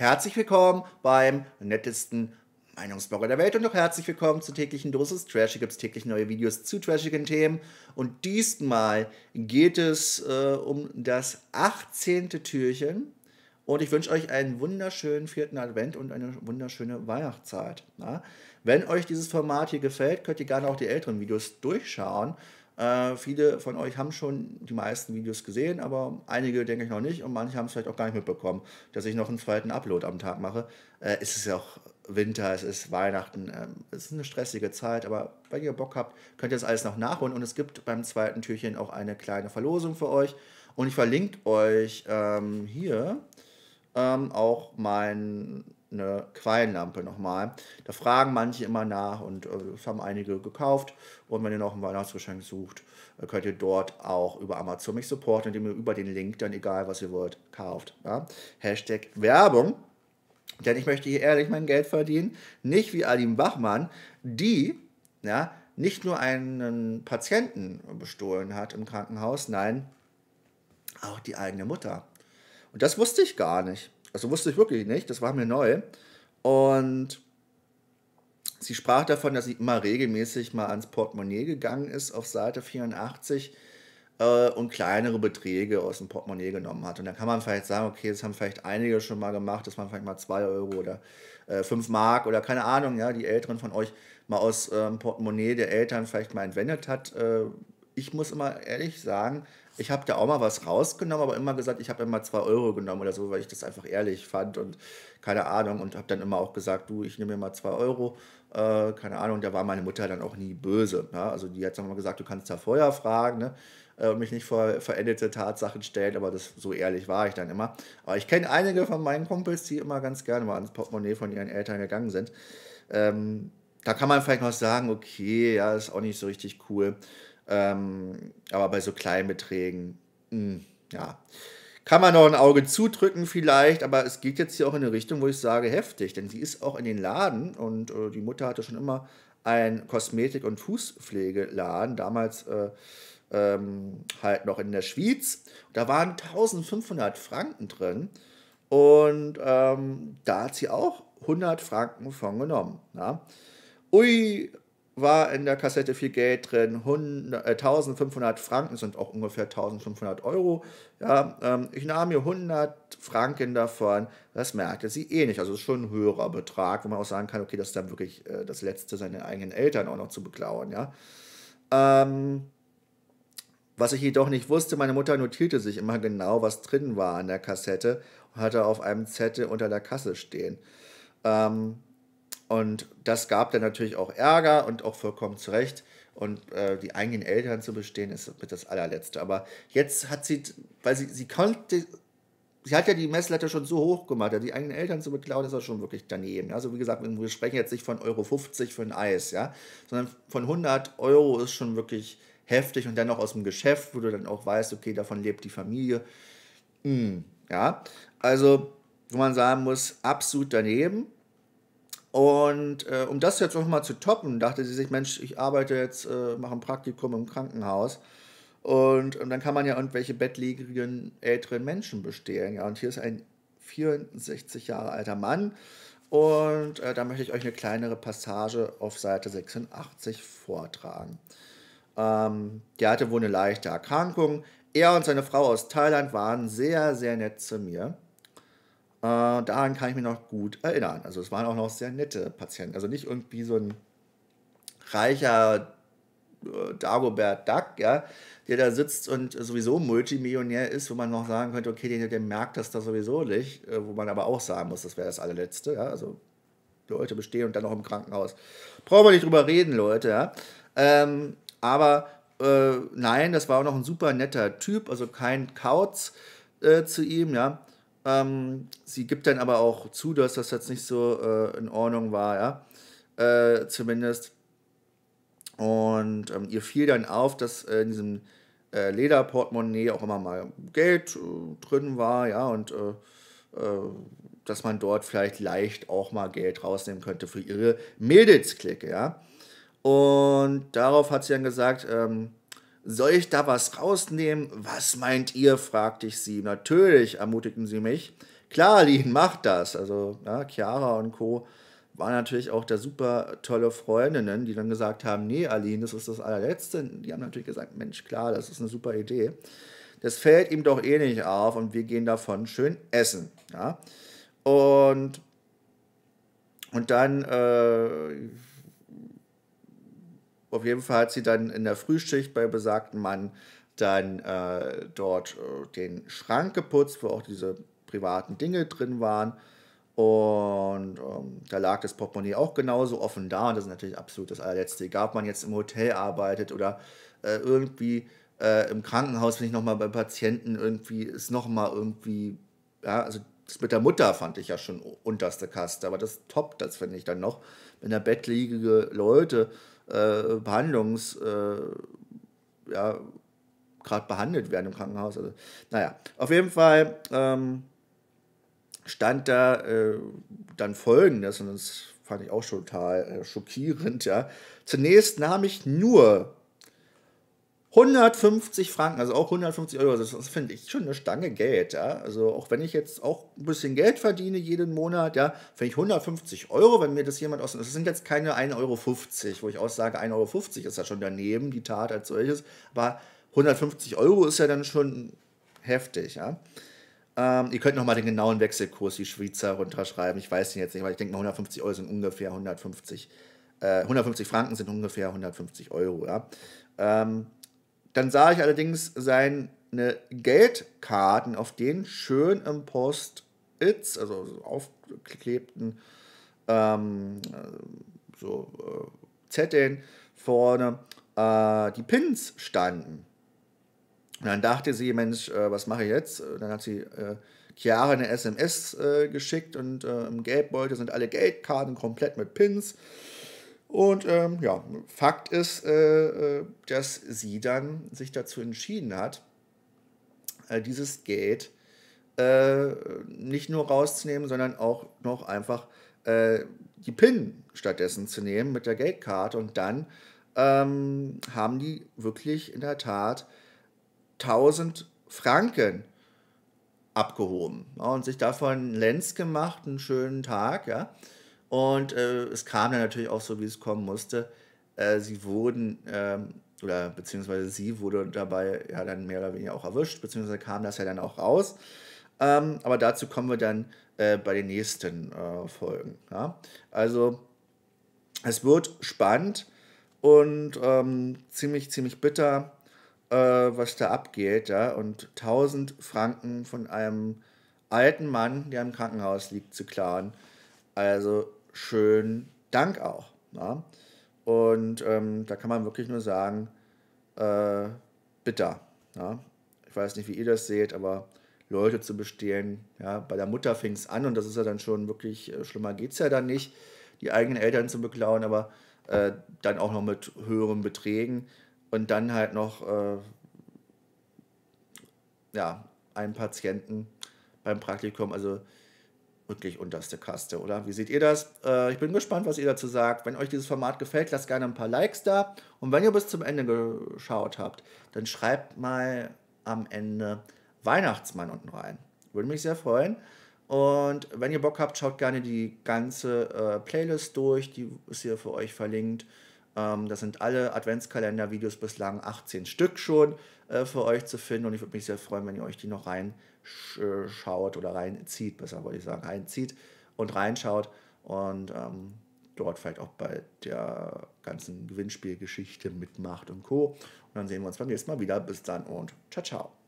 Herzlich willkommen beim nettesten Meinungsblogger der Welt und auch herzlich willkommen zur täglichen Dosis Trash. Hier gibt es täglich neue Videos zu trashigen Themen. Und diesmal geht es äh, um das 18. Türchen. Und ich wünsche euch einen wunderschönen vierten Advent und eine wunderschöne Weihnachtszeit. Na? Wenn euch dieses Format hier gefällt, könnt ihr gerne auch die älteren Videos durchschauen. Äh, viele von euch haben schon die meisten Videos gesehen, aber einige denke ich noch nicht und manche haben es vielleicht auch gar nicht mitbekommen, dass ich noch einen zweiten Upload am Tag mache. Äh, es ist ja auch Winter, es ist Weihnachten, ähm, es ist eine stressige Zeit, aber wenn ihr Bock habt, könnt ihr das alles noch nachholen und es gibt beim zweiten Türchen auch eine kleine Verlosung für euch und ich verlinke euch ähm, hier ähm, auch meinen eine Quallenlampe nochmal. Da fragen manche immer nach und äh, das haben einige gekauft. Und wenn ihr noch ein Weihnachtsgeschenk sucht, äh, könnt ihr dort auch über Amazon mich supporten, indem ihr über den Link dann, egal was ihr wollt, kauft. Ja? Hashtag Werbung. Denn ich möchte hier ehrlich mein Geld verdienen. Nicht wie Alim Bachmann, die ja, nicht nur einen Patienten bestohlen hat im Krankenhaus, nein, auch die eigene Mutter. Und das wusste ich gar nicht. Also wusste ich wirklich nicht, das war mir neu. Und sie sprach davon, dass sie immer regelmäßig mal ans Portemonnaie gegangen ist auf Seite 84 äh, und kleinere Beträge aus dem Portemonnaie genommen hat. Und da kann man vielleicht sagen, okay, das haben vielleicht einige schon mal gemacht, das waren vielleicht mal 2 Euro oder 5 äh, Mark oder keine Ahnung, ja, die Älteren von euch mal aus ähm, Portemonnaie der Eltern vielleicht mal entwendet hat. Äh, ich muss immer ehrlich sagen, ich habe da auch mal was rausgenommen, aber immer gesagt, ich habe immer zwei Euro genommen oder so, weil ich das einfach ehrlich fand und keine Ahnung. Und habe dann immer auch gesagt, du, ich nehme mir mal zwei Euro, äh, keine Ahnung. Da war meine Mutter dann auch nie böse. Ja? Also die hat dann mal gesagt, du kannst da vorher fragen ne? und äh, mich nicht vor verendete Tatsachen stellen, aber das so ehrlich war ich dann immer. Aber ich kenne einige von meinen Kumpels, die immer ganz gerne mal ans Portemonnaie von ihren Eltern gegangen sind. Ähm, da kann man vielleicht noch sagen, okay, ja, ist auch nicht so richtig cool. Ähm, aber bei so kleinen Beträgen, mh, hm, ja. Kann man noch ein Auge zudrücken vielleicht, aber es geht jetzt hier auch in eine Richtung, wo ich sage, heftig, denn sie ist auch in den Laden und äh, die Mutter hatte schon immer einen Kosmetik- und Fußpflegeladen, damals äh, ähm, halt noch in der Schweiz. Da waren 1500 Franken drin und ähm, da hat sie auch 100 Franken von genommen. Na? Ui, war in der Kassette viel Geld drin. 100, äh, 1500 Franken sind auch ungefähr 1500 Euro. Ja, ähm, ich nahm mir 100 Franken davon. Das merkte sie eh nicht. Also es ist schon ein höherer Betrag, wo man auch sagen kann, okay, das ist dann wirklich äh, das Letzte, seine eigenen Eltern auch noch zu beklauen. Ja. Ähm, was ich jedoch nicht wusste, meine Mutter notierte sich immer genau, was drin war an der Kassette und hatte auf einem Zettel unter der Kasse stehen. Ähm, und das gab dann natürlich auch Ärger und auch vollkommen zu Recht. Und äh, die eigenen Eltern zu bestehen, ist mit das allerletzte. Aber jetzt hat sie, weil sie, sie konnte, sie hat ja die Messlatte schon so hoch gemacht, ja, die eigenen Eltern zu beklauen, ist ja schon wirklich daneben. Also wie gesagt, wir sprechen jetzt nicht von Euro 50 für ein Eis, ja, sondern von 100 Euro ist schon wirklich heftig und dann noch aus dem Geschäft, wo du dann auch weißt, okay, davon lebt die Familie. Hm, ja, also wo man sagen muss, absolut daneben. Und äh, um das jetzt nochmal zu toppen, dachte sie sich, Mensch, ich arbeite jetzt, äh, mache ein Praktikum im Krankenhaus. Und, und dann kann man ja irgendwelche bettlägerigen älteren Menschen bestehlen. Ja, und hier ist ein 64 Jahre alter Mann. Und äh, da möchte ich euch eine kleinere Passage auf Seite 86 vortragen. Ähm, der hatte wohl eine leichte Erkrankung. Er und seine Frau aus Thailand waren sehr, sehr nett zu mir. Äh, daran kann ich mich noch gut erinnern. Also es waren auch noch sehr nette Patienten. Also nicht irgendwie so ein reicher äh, Dagobert Duck, ja, der da sitzt und sowieso Multimillionär ist, wo man noch sagen könnte, okay, der, der merkt das da sowieso nicht, äh, wo man aber auch sagen muss, das wäre das allerletzte, ja, also Leute bestehen und dann noch im Krankenhaus. Brauchen wir nicht drüber reden, Leute, ja. Ähm, aber äh, nein, das war auch noch ein super netter Typ, also kein Kauz äh, zu ihm, ja. Ähm, sie gibt dann aber auch zu, dass das jetzt nicht so äh, in Ordnung war, ja. Äh, zumindest. Und ähm, ihr fiel dann auf, dass äh, in diesem äh, Lederportemonnaie auch immer mal Geld äh, drin war, ja, und äh, dass man dort vielleicht leicht auch mal Geld rausnehmen könnte für ihre Mädelsklicke, ja. Und darauf hat sie dann gesagt, ähm, soll ich da was rausnehmen? Was meint ihr? fragte ich sie. Natürlich, ermutigten sie mich. Klar, Lin, mach das. Also, ja, Chiara und Co. waren natürlich auch da super tolle Freundinnen, die dann gesagt haben: Nee, Aline, das ist das allerletzte. Die haben natürlich gesagt: Mensch, klar, das ist eine super Idee. Das fällt ihm doch eh nicht auf und wir gehen davon schön essen. Ja? Und, und dann. Äh, auf jeden Fall hat sie dann in der Frühschicht bei besagten Mann dann äh, dort äh, den Schrank geputzt, wo auch diese privaten Dinge drin waren. Und ähm, da lag das Portemonnaie auch genauso offen da. Und das ist natürlich absolut das allerletzte. Egal, ob man jetzt im Hotel arbeitet oder äh, irgendwie äh, im Krankenhaus, wenn ich nochmal bei Patienten irgendwie ist nochmal irgendwie, ja, also das mit der Mutter fand ich ja schon unterste Kaste, aber das toppt das, finde ich dann noch. Wenn da bettliegige Leute äh, Behandlungs, äh, ja, gerade behandelt werden im Krankenhaus. Also, naja, auf jeden Fall ähm, stand da äh, dann folgendes, und das fand ich auch schon total äh, schockierend, ja. Zunächst nahm ich nur 150 Franken, also auch 150 Euro, das, finde ich schon eine Stange Geld, ja. Also auch wenn ich jetzt auch ein bisschen Geld verdiene jeden Monat, ja, finde ich 150 Euro, wenn mir das jemand aus, das sind jetzt keine 1,50 Euro, wo ich aussage, 1,50 Euro ist ja schon daneben, die Tat als solches, aber 150 Euro ist ja dann schon heftig, ja. Ähm, ihr könnt nochmal den genauen Wechselkurs, die Schweizer, runterschreiben, ich weiß den jetzt nicht, weil ich denke mal 150 Euro sind ungefähr 150, äh, 150 Franken sind ungefähr 150 Euro, ja. Ähm, dann sah ich allerdings seine Geldkarten, auf denen schön im Post-its, also aufgeklebten ähm, so, äh, Zetteln vorne, äh, die Pins standen. Und dann dachte sie, Mensch, äh, was mache ich jetzt? Und dann hat sie äh, Chiara eine SMS äh, geschickt und äh, im Geldbeutel sind alle Geldkarten komplett mit Pins. Und ähm, ja, Fakt ist, äh, äh, dass sie dann sich dazu entschieden hat, äh, dieses Geld äh, nicht nur rauszunehmen, sondern auch noch einfach äh, die PIN stattdessen zu nehmen mit der Geldkarte. Und dann ähm, haben die wirklich in der Tat 1000 Franken abgehoben ja, und sich davon Lenz gemacht, einen schönen Tag, ja. Und äh, es kam dann natürlich auch so, wie es kommen musste. Äh, sie wurden, ähm, oder beziehungsweise sie wurde dabei ja dann mehr oder weniger auch erwischt, beziehungsweise kam das ja dann auch raus. Ähm, aber dazu kommen wir dann äh, bei den nächsten äh, Folgen. Ja? Also es wird spannend und ähm, ziemlich, ziemlich bitter, äh, was da abgeht. Ja? Und 1000 Franken von einem alten Mann, der im Krankenhaus liegt, zu klaren. Also schönen Dank auch. Na? Und ähm, da kann man wirklich nur sagen, äh, bitter. Na? Ich weiß nicht, wie ihr das seht, aber Leute zu bestehlen, ja, bei der Mutter fing es an und das ist ja dann schon wirklich, äh, schlimmer geht es ja dann nicht, die eigenen Eltern zu beklauen, aber äh, dann auch noch mit höheren Beträgen und dann halt noch äh, ja, einen Patienten beim Praktikum, also wirklich unterste Kaste, oder? Wie seht ihr das? Äh, ich bin gespannt, was ihr dazu sagt. Wenn euch dieses Format gefällt, lasst gerne ein paar Likes da. Und wenn ihr bis zum Ende geschaut habt, dann schreibt mal am Ende Weihnachtsmann unten rein. Würde mich sehr freuen. Und wenn ihr Bock habt, schaut gerne die ganze äh, Playlist durch. Die ist hier für euch verlinkt. Ähm, das sind alle Adventskalender-Videos bislang 18 Stück schon äh, für euch zu finden und ich würde mich sehr freuen, wenn ihr euch die noch reinschaut äh, oder reinzieht, besser wollte ich sagen, reinzieht und reinschaut und ähm, dort vielleicht auch bei der ganzen Gewinnspielgeschichte mitmacht und Co. Und dann sehen wir uns beim nächsten Mal wieder. Bis dann und ciao, ciao.